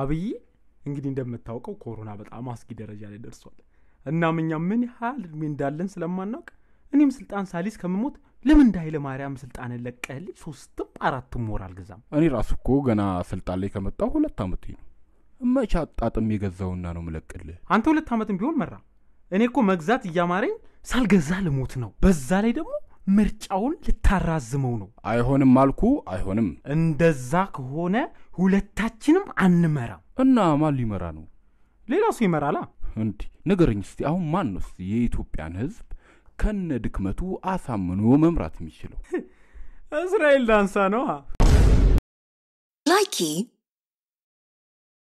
አብይ እንግዲህ እንደምታውቀው ኮሮና በጣም አስጊ ደረጃ ላይ ደርሷል። እናም እኛ ምን ያህል እድሜ እንዳለን ስለማናውቅ እኔም ስልጣን ሳሊስ ከምሞት ለምን እንደ ኃይለ ማርያም ስልጣንን ለቀህልኝ ሶስትም አራትም ወር አልገዛም። እኔ ራሱ እኮ ገና ስልጣን ላይ ከመጣሁ ሁለት ዓመት ነው። እመቻ አጣጥም የገዛውና ነው ምለቅልህ? አንተ ሁለት ዓመትም ቢሆን መራ። እኔ እኮ መግዛት እያማረኝ ሳልገዛ ልሞት ነው። በዛ ላይ ደግሞ ምርጫውን ልታራዝመው ነው። አይሆንም አልኩ። አይሆንም። እንደዛ ከሆነ ሁለታችንም አንመራም። እና ማን ሊመራ ነው? ሌላ ሰው ይመራላ። እንዲ ንገረኝ እስቲ፣ አሁን ማን ነው እስቲ የኢትዮጵያን ህዝብ ከነ ድክመቱ አሳምኖ መምራት የሚችለው? እስራኤል ዳንሳ ነው። ላይኪ